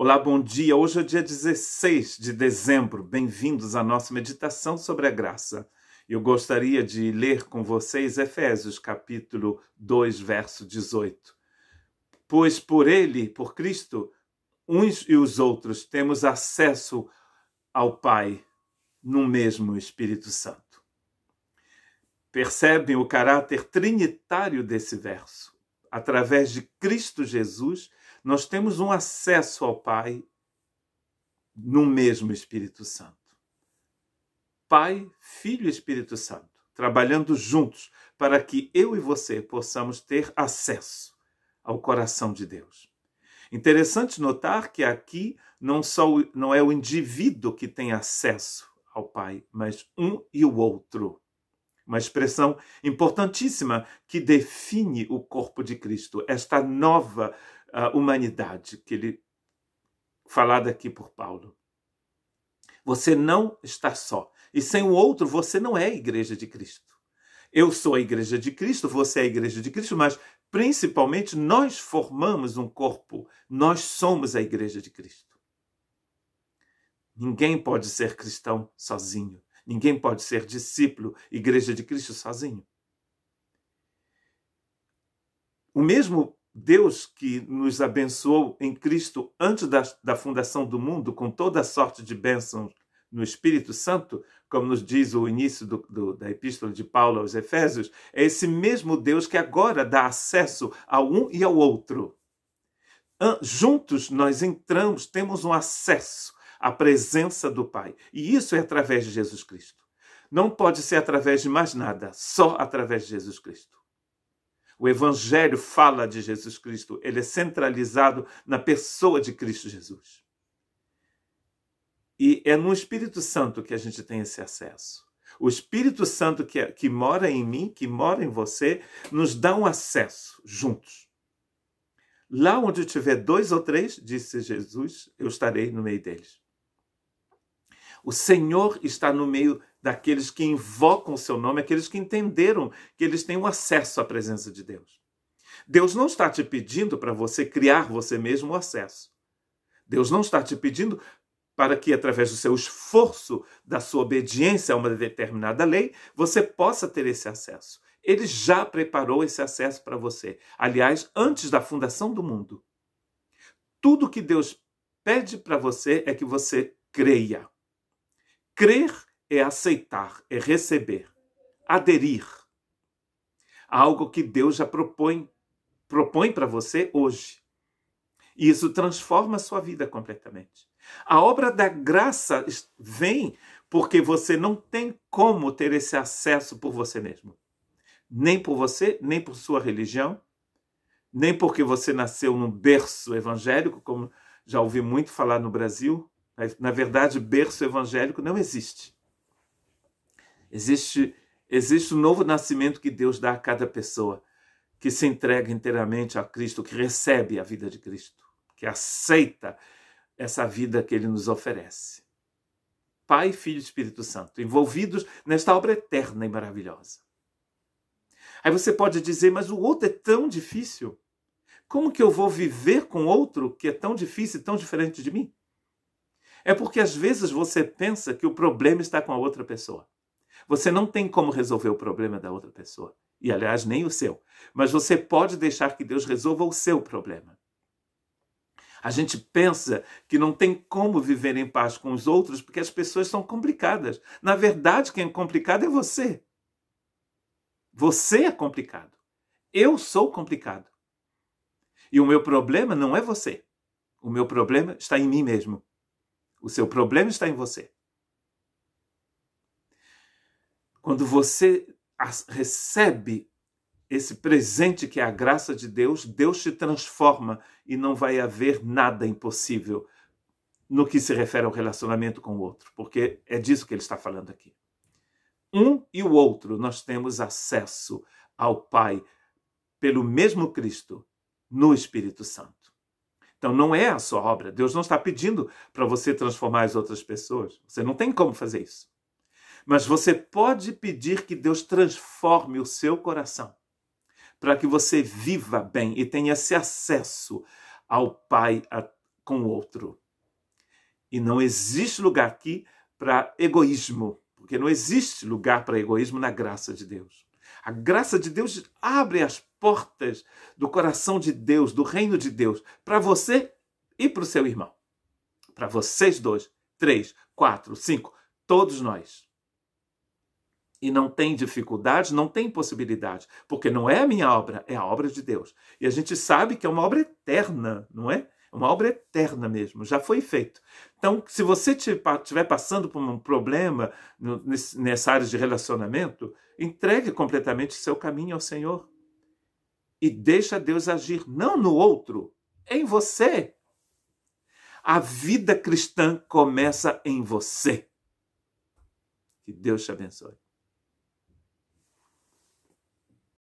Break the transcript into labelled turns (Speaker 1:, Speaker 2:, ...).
Speaker 1: Olá, bom dia. Hoje é dia 16 de dezembro. Bem-vindos à nossa meditação sobre a graça. Eu gostaria de ler com vocês Efésios capítulo 2, verso 18. Pois por ele, por Cristo, uns e os outros temos acesso ao Pai no mesmo Espírito Santo. Percebem o caráter trinitário desse verso? Através de Cristo Jesus, nós temos um acesso ao Pai no mesmo Espírito Santo. Pai, Filho e Espírito Santo, trabalhando juntos para que eu e você possamos ter acesso ao coração de Deus. Interessante notar que aqui não, só, não é o indivíduo que tem acesso ao Pai, mas um e o outro. Uma expressão importantíssima que define o corpo de Cristo, esta nova a humanidade que ele falada aqui por Paulo. Você não está só. E sem o outro, você não é a igreja de Cristo. Eu sou a igreja de Cristo, você é a igreja de Cristo, mas principalmente nós formamos um corpo. Nós somos a igreja de Cristo. Ninguém pode ser cristão sozinho. Ninguém pode ser discípulo, igreja de Cristo sozinho. O mesmo Deus que nos abençoou em Cristo antes da, da fundação do mundo com toda sorte de bênçãos no Espírito Santo, como nos diz o início do, do, da Epístola de Paulo aos Efésios, é esse mesmo Deus que agora dá acesso ao um e ao outro. Juntos nós entramos, temos um acesso à presença do Pai. E isso é através de Jesus Cristo. Não pode ser através de mais nada, só através de Jesus Cristo. O Evangelho fala de Jesus Cristo, ele é centralizado na pessoa de Cristo Jesus. E é no Espírito Santo que a gente tem esse acesso. O Espírito Santo que, é, que mora em mim, que mora em você, nos dá um acesso juntos. Lá onde tiver dois ou três, disse Jesus, eu estarei no meio deles. O Senhor está no meio daqueles que invocam o seu nome, aqueles que entenderam que eles têm um acesso à presença de Deus. Deus não está te pedindo para você criar você mesmo o acesso. Deus não está te pedindo para que, através do seu esforço, da sua obediência a uma determinada lei, você possa ter esse acesso. Ele já preparou esse acesso para você. Aliás, antes da fundação do mundo. Tudo que Deus pede para você é que você creia. Crer é aceitar, é receber, aderir a algo que Deus já propõe propõe para você hoje. E isso transforma a sua vida completamente. A obra da graça vem porque você não tem como ter esse acesso por você mesmo. Nem por você, nem por sua religião, nem porque você nasceu num berço evangélico, como já ouvi muito falar no Brasil. Na verdade, berço evangélico não existe. Existe, existe um novo nascimento que Deus dá a cada pessoa que se entrega inteiramente a Cristo, que recebe a vida de Cristo, que aceita essa vida que ele nos oferece. Pai, Filho e Espírito Santo, envolvidos nesta obra eterna e maravilhosa. Aí você pode dizer, mas o outro é tão difícil. Como que eu vou viver com outro que é tão difícil e tão diferente de mim? É porque às vezes você pensa que o problema está com a outra pessoa. Você não tem como resolver o problema da outra pessoa. E, aliás, nem o seu. Mas você pode deixar que Deus resolva o seu problema. A gente pensa que não tem como viver em paz com os outros porque as pessoas são complicadas. Na verdade, quem é complicado é você. Você é complicado. Eu sou complicado. E o meu problema não é você. O meu problema está em mim mesmo. O seu problema está em você. Quando você recebe esse presente que é a graça de Deus, Deus te transforma e não vai haver nada impossível no que se refere ao relacionamento com o outro, porque é disso que ele está falando aqui. Um e o outro, nós temos acesso ao Pai pelo mesmo Cristo no Espírito Santo. Então não é a sua obra. Deus não está pedindo para você transformar as outras pessoas. Você não tem como fazer isso. Mas você pode pedir que Deus transforme o seu coração para que você viva bem e tenha esse acesso ao Pai a, com o outro. E não existe lugar aqui para egoísmo, porque não existe lugar para egoísmo na graça de Deus. A graça de Deus abre as portas do coração de Deus, do reino de Deus, para você e para o seu irmão. Para vocês dois, três, quatro, cinco, todos nós e não tem dificuldade, não tem possibilidade, porque não é a minha obra, é a obra de Deus. E a gente sabe que é uma obra eterna, não é? é uma obra eterna mesmo, já foi feito. Então, se você estiver passando por um problema nessa área de relacionamento, entregue completamente seu caminho ao Senhor e deixa Deus agir, não no outro, em você. A vida cristã começa em você. Que Deus te abençoe.